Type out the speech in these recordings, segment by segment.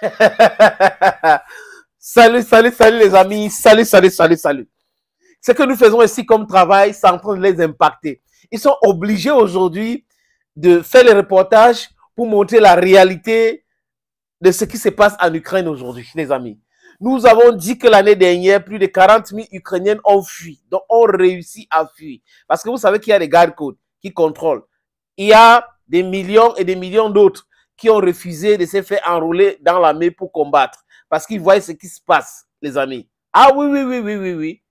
salut, salut, salut les amis. Salut, salut, salut, salut. Ce que nous faisons ici comme travail, c'est en train de les impacter. Ils sont obligés aujourd'hui de faire les reportages pour montrer la réalité de ce qui se passe en Ukraine aujourd'hui, les amis. Nous avons dit que l'année dernière, plus de 40 000 Ukrainiennes ont fui, donc ont réussi à fuir. Parce que vous savez qu'il y a des gardes-côtes qui contrôlent. Il y a des millions et des millions d'autres qui ont refusé de se faire enrouler dans l'armée pour combattre. Parce qu'ils voient ce qui se passe, les amis. Ah oui, oui, oui, oui, oui, oui.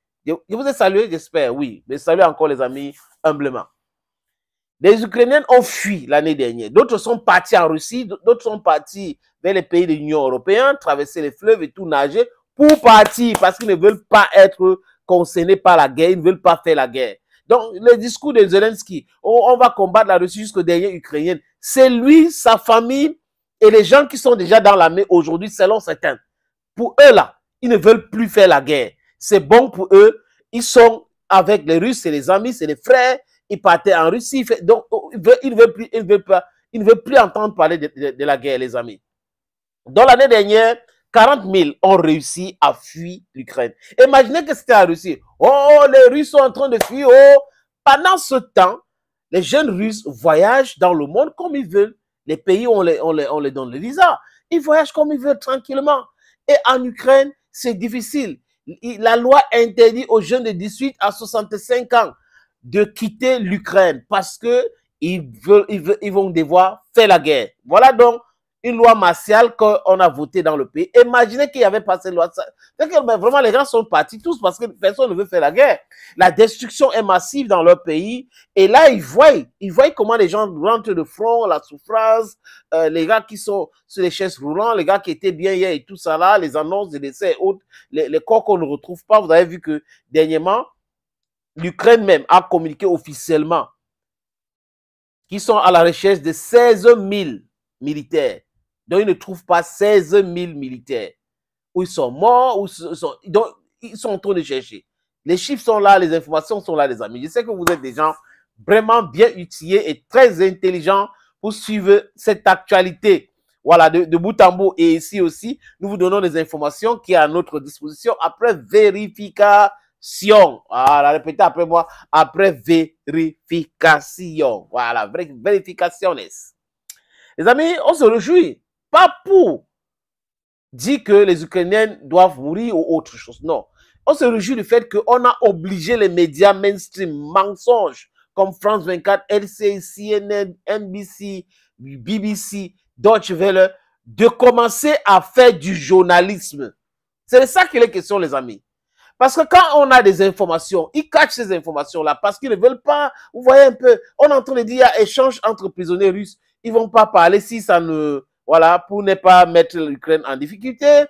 Je vous ai salué, j'espère, oui. Mais salue encore les amis, humblement. Les Ukrainiens ont fui l'année dernière. D'autres sont partis en Russie, d'autres sont partis vers les pays de l'Union européenne, traverser les fleuves et tout nager pour partir parce qu'ils ne veulent pas être concernés par la guerre, ils ne veulent pas faire la guerre. Donc, le discours de Zelensky, on va combattre la Russie jusqu'au dernier Ukrainien, c'est lui, sa famille et les gens qui sont déjà dans l'armée aujourd'hui, selon certains. Pour eux, là, ils ne veulent plus faire la guerre. C'est bon pour eux. Ils sont avec les Russes, c'est les amis, c'est les frères. Ils partaient en Russie. Donc, ils ne veulent, plus, pas, plus entendre parler de, la guerre, les amis. Dans l'année dernière, 40 000 ont réussi à fuir l'Ukraine. Imaginez que c'était en Russie. Oh, les Russes sont en train de fuir. Oh. Pendant ce temps, les jeunes Russes voyagent dans le monde comme ils veulent. Les pays, on les, on les, donne les donne le visa. Ils voyagent comme ils veulent, tranquillement. Et en Ukraine, c'est difficile. La loi interdit aux jeunes de 18 à 65 ans de quitter l'Ukraine parce que ils, veulent, ils vont devoir faire la guerre. Voilà donc une loi martiale qu'on a votée dans le pays. Imaginez qu'il n'y avait pas cette loi. vraiment, les gens sont partis tous parce que personne ne veut faire la guerre. La destruction est massive dans leur pays. Et là, ils voient, ils voient comment les gens rentrent de front, la souffrance, euh, les gars qui sont sur les chaises roulantes, les gars qui étaient bien hier et tout ça là, les annonces de décès et autres, les, les corps qu'on ne retrouve pas. Vous avez vu que dernièrement, l'Ukraine même a communiqué officiellement qu'ils sont à la recherche de 16 000 militaires donc, ils ne trouvent pas 16 000 militaires. Ou ils sont morts, ou ils sont, sont en train de chercher. Les chiffres sont là, les informations sont là, les amis. Je sais que vous êtes des gens vraiment bien utilisés et très intelligents pour suivre cette actualité. Voilà, de, bout en bout. Et ici aussi, nous vous donnons des informations qui sont à notre disposition après vérification. la répétez après moi. Après vérification. Voilà, vérification. Les amis, on se réjouit. Pas pour dire que les Ukrainiens doivent mourir ou autre chose. Non. On se réjouit du fait qu'on a obligé les médias mainstream, mensonges, comme France 24, LCI, CNN, NBC, BBC, Deutsche Welle, de commencer à faire du journalisme. C'est ça qu'il est question, les amis. Parce que quand on a des informations, ils cachent ces informations-là parce qu'ils ne veulent pas. Vous voyez un peu, on entend dire qu'il y a échange entre prisonniers russes. Ils ne vont pas parler si ça ne voilà, pour ne pas mettre l'Ukraine en difficulté.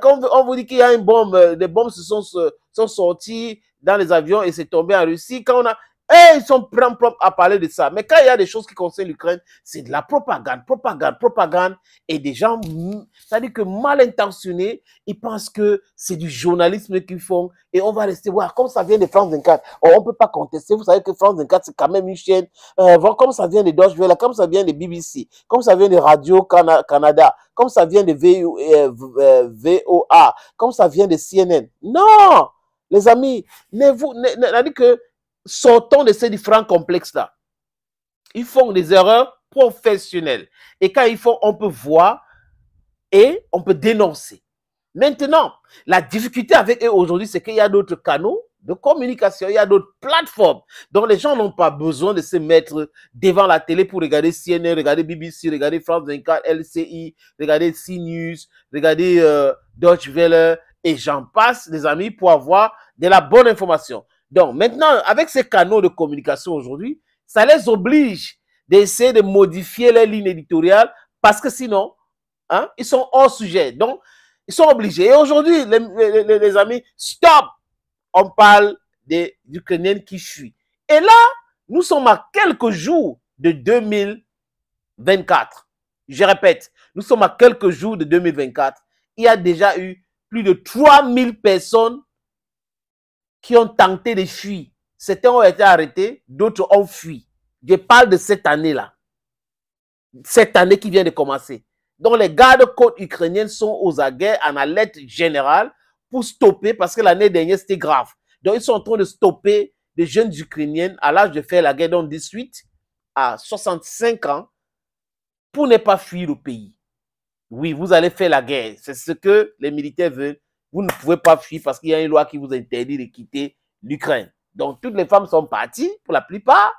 Comme euh, on vous dit qu'il y a une bombe, euh, des bombes se sont, sont sorties dans les avions et c'est tombé en Russie, quand on a ils sont prêts à parler de ça. Mais quand il y a des choses qui concernent l'Ukraine, c'est de la propagande, propagande, propagande. Et des gens, mm, c'est-à-dire que mal intentionnés, ils pensent que c'est du journalisme qu'ils font. Et on va rester voir, comme ça vient de France 24. on ne peut pas contester. Vous savez que France 24, c'est quand même une chaîne. Euh, comme ça vient de Deutsche Welle, comme ça vient de BBC, comme ça vient de Radio Canada, comme ça vient de VOA, euh, euh, comme ça vient de CNN. Non! Les amis, ne vous, ne, dire que sortons de ces différents complexes-là. Ils font des erreurs professionnelles. Et quand ils font, on peut voir et on peut dénoncer. Maintenant, la difficulté avec eux aujourd'hui, c'est qu'il y a d'autres canaux de communication, il y a d'autres plateformes. dont les gens n'ont pas besoin de se mettre devant la télé pour regarder CNN, regarder BBC, regarder France 24, LCI, regarder CNews, regarder euh, Deutsche Welle, et j'en passe, les amis, pour avoir de la bonne information. Donc maintenant, avec ces canaux de communication aujourd'hui, ça les oblige d'essayer de modifier les lignes éditoriales parce que sinon, hein, ils sont hors sujet. Donc, ils sont obligés. Et aujourd'hui, les, amis, stop On parle des Ukrainiennes qui fuient. Et là, nous sommes à quelques jours de 2024. Je répète, nous sommes à quelques jours de 2024. Il y a déjà eu plus de 3000 personnes qui ont tenté de fuir. Certains ont été arrêtés, d'autres ont fui. Je parle de cette année-là. Cette année qui vient de commencer. Donc les gardes-côtes ukrainiennes sont aux aguets en alerte générale pour stopper, parce que l'année dernière c'était grave. Donc ils sont en train de stopper des jeunes ukrainiennes à l'âge de faire la guerre, donc 18 à 65 ans, pour ne pas fuir le pays. Oui, vous allez faire la guerre. C'est ce que les militaires veulent. Vous ne pouvez pas fuir parce qu'il y a une loi qui vous interdit de quitter l'Ukraine. Donc, toutes les femmes sont parties, pour la plupart.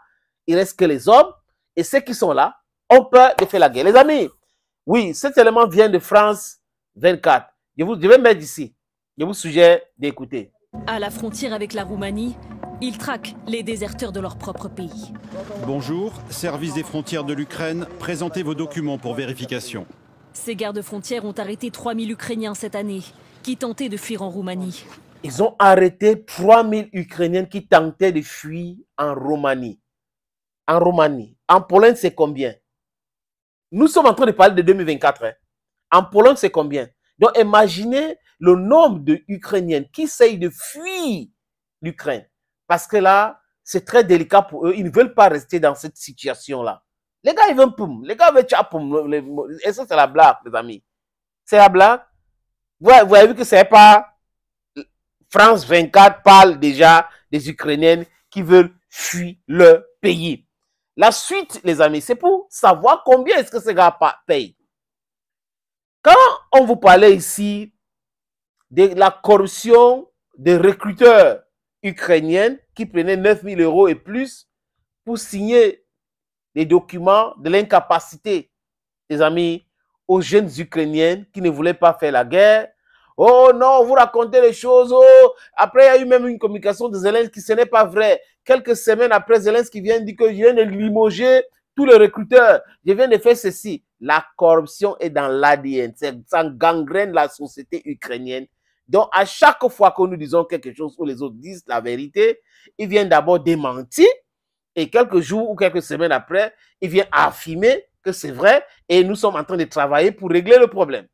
Il reste que les hommes. Et ceux qui sont là ont peur de faire la guerre. Les amis, oui, cet élément vient de France 24. Je, vous, je vais mettre ici. Je vous suggère d'écouter. À la frontière avec la Roumanie, ils traquent les déserteurs de leur propre pays. Bonjour, service des frontières de l'Ukraine, présentez vos documents pour vérification. Ces gardes-frontières ont arrêté 3000 Ukrainiens cette année qui tentaient de fuir en Roumanie. Ils ont arrêté 3000 Ukrainiens qui tentaient de fuir en Roumanie. En Roumanie. En Pologne, c'est combien Nous sommes en train de parler de 2024. Hein. En Pologne, c'est combien Donc imaginez le nombre d'Ukrainiens qui essayent de fuir l'Ukraine. Parce que là, c'est très délicat pour eux. Ils ne veulent pas rester dans cette situation-là. Les gars, ils veulent poum. Les gars veulent tchapoum. Et ça, c'est la blague, les amis. C'est la blague. Vous avez vu que c'est pas France 24 parle déjà des Ukrainiennes qui veulent fuir leur pays. La suite, les amis, c'est pour savoir combien est-ce que ces gars payent. Quand on vous parlait ici de la corruption des recruteurs ukrainiens qui prenaient 9 000 euros et plus pour signer des documents de l'incapacité, les amis, aux jeunes Ukrainiens qui ne voulaient pas faire la guerre. Oh non, vous racontez les choses. Oh. Après, il y a eu même une communication de Zelensky, ce n'est pas vrai. Quelques semaines après, Zelensky vient dire que je viens de limoger tous les recruteurs. Je viens de faire ceci. La corruption est dans l'ADN. Ça gangrène la société ukrainienne. Donc, à chaque fois que nous disons quelque chose ou les autres disent la vérité, ils viennent d'abord démentir. Et quelques jours ou quelques semaines après, ils viennent affirmer c'est vrai et nous sommes en train de travailler pour régler le problème.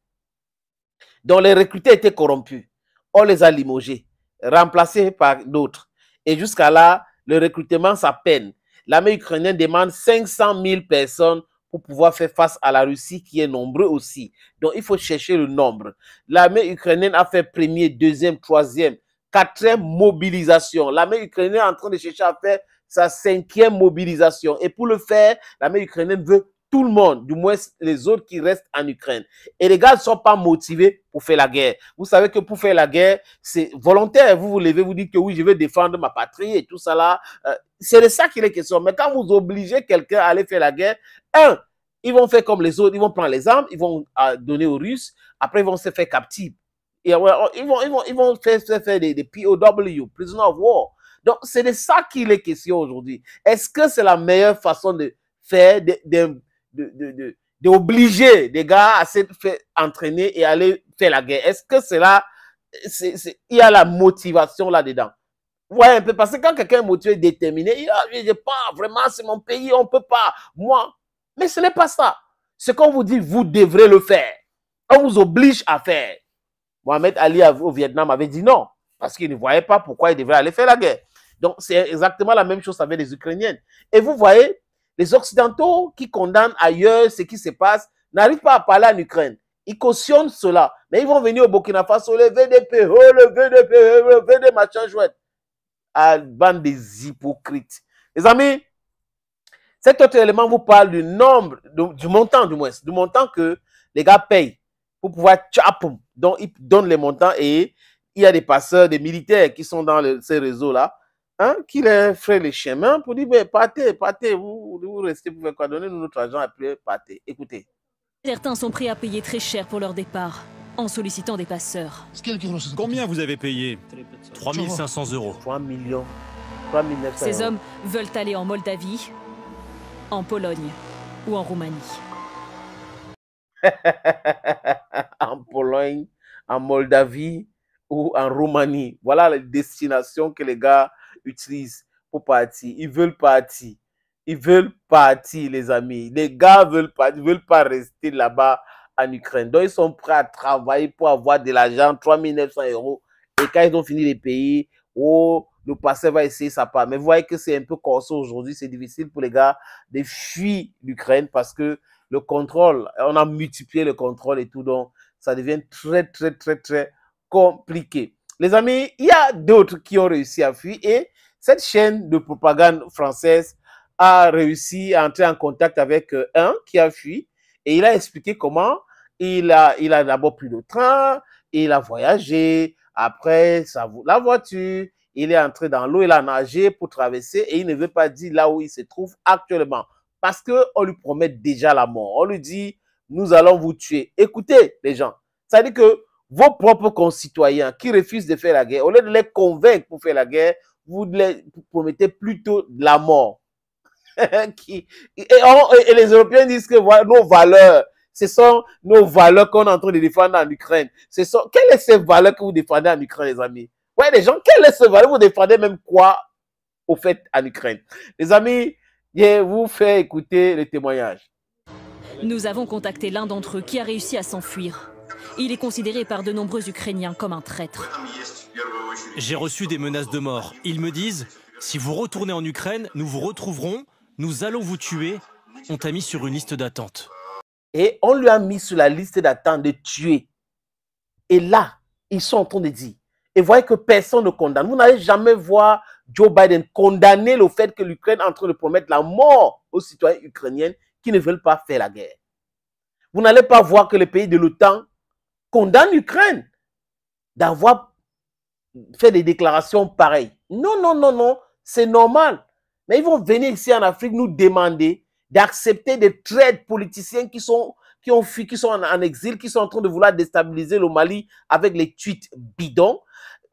Donc les recrutés étaient corrompus. On les a limogés, remplacés par d'autres. Et jusqu'à là, le recrutement, ça peine. L'armée ukrainienne demande 500 000 personnes pour pouvoir faire face à la Russie qui est nombreux aussi. Donc il faut chercher le nombre. L'armée ukrainienne a fait premier, deuxième, troisième, quatrième mobilisation. L'armée ukrainienne est en train de chercher à faire sa cinquième mobilisation. Et pour le faire, l'armée ukrainienne veut tout le monde, du moins les autres qui restent en Ukraine. Et les gars ne sont pas motivés pour faire la guerre. Vous savez que pour faire la guerre, c'est volontaire. Vous vous levez, vous dites que oui, je vais défendre ma patrie et tout ça là. Euh, c'est de ça qu'il est question. Mais quand vous obligez quelqu'un à aller faire la guerre, un, ils vont faire comme les autres, ils vont prendre les armes, ils vont euh, donner aux Russes, après ils vont se faire captifs. Oh, ils, vont, ils, vont, faire, des, POW, Prisoner of War. Donc, c'est de ça qu'il est question aujourd'hui. Est-ce que c'est la meilleure façon de faire, des de, des gars à s'entraîner entraîner et aller faire la guerre. Est-ce que c'est là, il y a la motivation là-dedans? Ouais, un peu, parce que quand quelqu'un est motivé, déterminé, il dit, ah, je pas, vraiment, c'est mon pays, on peut pas, moi. Mais ce n'est pas ça. Ce qu'on vous dit, vous devrez le faire. On vous oblige à faire. Mohamed Ali au Vietnam avait dit non, parce qu'il ne voyait pas pourquoi il devrait aller faire la guerre. Donc, c'est exactement la même chose avec les Ukrainiennes. Et vous voyez, les Occidentaux qui condamnent ailleurs ce qui se passe n'arrivent pas à parler en Ukraine. Ils cautionnent cela. Mais ils vont venir au Burkina Faso, le VDP, oh, le VDP, oh, le VDP, machin chouette. À bande des hypocrites. Les amis, cet autre élément vous parle du nombre, du, montant du moins, du montant que les gars payent pour pouvoir tchapoum. Donc, ils donnent les montants et il y a des passeurs, des militaires qui sont dans ces réseaux-là Hein, qu'il a fait les chemins pour dire, bah, partez, partez, vous, restez, vous pouvez quoi donner nous notre argent, appelé, partez. Écoutez. Certains sont prêts à payer très cher pour leur départ, en sollicitant des passeurs. Combien vous avez payé 3500 euros. 3 millions. 3 Ces hommes veulent aller en Moldavie, en Pologne ou en Roumanie. en Pologne, en Moldavie ou en Roumanie. Voilà la destination que les gars utilisent pour partir. Ils veulent partir. Ils veulent partir, les amis. Les gars veulent pas, veulent pas rester là-bas en Ukraine. Donc, ils sont prêts à travailler pour avoir de l'argent, 3 900 euros. Et quand ils ont fini les pays, oh, le passé va essayer sa part. Mais vous voyez que c'est un peu corsé aujourd'hui. C'est difficile pour les gars de fuir l'Ukraine parce que le contrôle, on a multiplié le contrôle et tout. Donc, ça devient très, très, très, très compliqué. Les amis, il y a d'autres qui ont réussi à fuir et cette chaîne de propagande française a réussi à entrer en contact avec euh, un qui a fui et il a expliqué comment il a, d'abord pris le train, il a voyagé, après ça, la voiture, il est entré dans l'eau, il a nagé pour traverser et il ne veut pas dire là où il se trouve actuellement parce qu'on lui promet déjà la mort. On lui dit, nous allons vous tuer. Écoutez les gens, ça dit que vos propres concitoyens qui refusent de faire la guerre, au lieu de les convaincre pour faire la guerre, vous les promettez plutôt de la mort. et, les Européens disent que nos valeurs, ce sont nos valeurs qu'on est en train de défendre en Ukraine. Ce sont, quelles sont ces valeurs que vous défendez en Ukraine, les amis Ouais, les gens, quelles sont ces valeurs Vous défendez même quoi, au fait, en Ukraine Les amis, je vous fais écouter les témoignages. Nous avons contacté l'un d'entre eux qui a réussi à s'enfuir. Il est considéré par de nombreux Ukrainiens comme un traître. J'ai reçu des menaces de mort. Ils me disent, si vous retournez en Ukraine, nous vous retrouverons, nous allons vous tuer. On t'a mis sur une liste d'attente. Et on lui a mis sur la liste d'attente de tuer. Et là, ils sont en train de dire, et voyez que personne ne condamne. Vous n'allez jamais voir Joe Biden condamner le fait que l'Ukraine est en train de promettre la mort aux citoyens ukrainiens qui ne veulent pas faire la guerre. Vous n'allez pas voir que les pays de l'OTAN condamne l'Ukraine d'avoir fait des déclarations pareilles. Non, non, non, non, c'est normal. Mais ils vont venir ici en Afrique nous demander d'accepter des trades politiciens qui sont qui ont fui, qui sont en, exil, qui sont en train de vouloir déstabiliser le Mali avec les tweets bidons,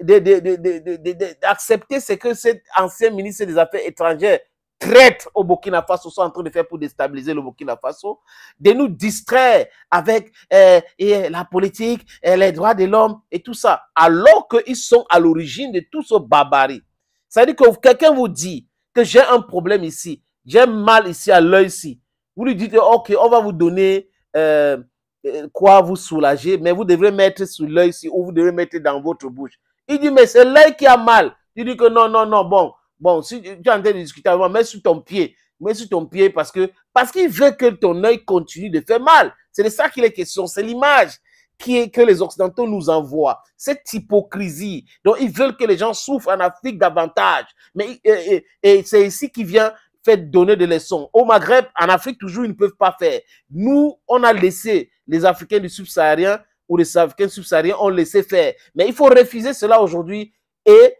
d'accepter ce que cet ancien ministre des Affaires étrangères Traite au Burkina Faso sont en train de faire pour déstabiliser le Burkina Faso, de nous distraire avec eh, eh, la politique, eh, les droits de l'homme et tout ça, alors qu'ils sont à l'origine de tout ce barbarie. C'est-à-dire que quelqu'un vous dit que j'ai un problème ici, j'ai mal ici à l'œil ici. Vous lui dites, OK, on va vous donner euh, euh, quoi vous soulager, mais vous devrez mettre sur l'œil ici ou vous devrez mettre dans votre bouche. Il dit, mais c'est l'œil qui a mal. Il dit que non, non, non, bon, Bon, si tu es en train de discuter avec moi, mets sur ton pied. Mets sur ton pied parce que parce qu'il veut que ton œil continue de faire mal. C'est de ça qu'il est question. C'est l'image qui est que les Occidentaux nous envoient. Cette hypocrisie. Donc, ils veulent que les gens souffrent en Afrique davantage. Mais et, c'est ici qui vient faire donner des leçons. Au Maghreb, en Afrique, toujours, ils ne peuvent pas faire. Nous, on a laissé les Africains du subsaharien ou les Africains subsahariens ont laissé faire. Mais il faut refuser cela aujourd'hui et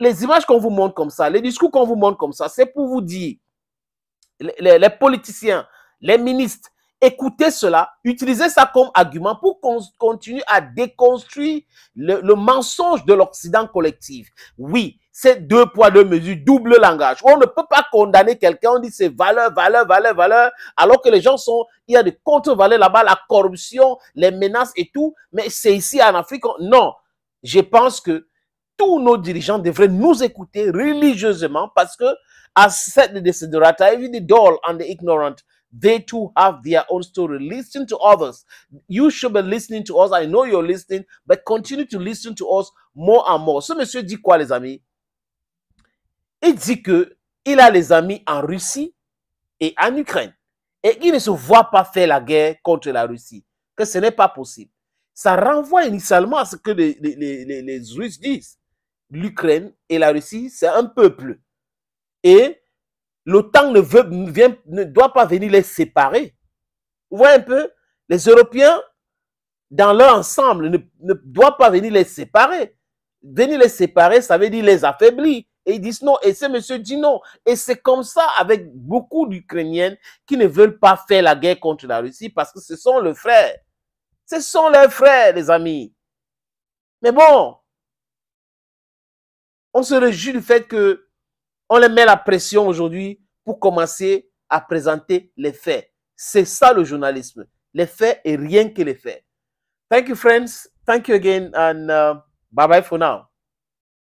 les images qu'on vous montre comme ça, les discours qu'on vous montre comme ça, c'est pour vous dire, les, politiciens, les ministres, écoutez cela, utilisez ça comme argument pour qu'on continue à déconstruire le, mensonge de l'Occident collectif. Oui, c'est deux poids, deux mesures, double langage. On ne peut pas condamner quelqu'un, on dit c'est valeur, valeur, valeur, valeur, alors que les gens sont, il y a des contre-valeurs là-bas, la corruption, les menaces et tout, mais c'est ici en Afrique, non. Je pense que tous nos dirigeants devraient nous écouter religieusement parce que as said the desiderata, even the dull and the ignorant, they too have their own story. Listen to others. You should be listening to us. I know you're listening, but continue to listen to us more and more. Ce monsieur dit quoi, les amis? Il dit que il a les amis en Russie et en Ukraine et qu'il ne se voit pas faire la guerre contre la Russie, que ce n'est pas possible. Ça renvoie initialement à ce que les Russes disent l'Ukraine et la Russie, c'est un peuple. Et l'OTAN ne, veut, doit pas venir les séparer. Vous voyez un peu, les Européens, dans leur ensemble, ne, ne doivent pas venir les séparer. Venir les séparer, ça veut dire les affaiblir. Et ils disent non. Et ce monsieur dit non. Et c'est comme ça avec beaucoup d'Ukrainiennes qui ne veulent pas faire la guerre contre la Russie parce que ce sont leurs frères. Ce sont leurs frères, les amis. Mais bon, on se réjouit du fait que on les met la pression aujourd'hui pour commencer à présenter les faits. C'est ça le journalisme. Les faits et rien que les faits. Thank you, friends. Thank you again and uh, bye bye for now.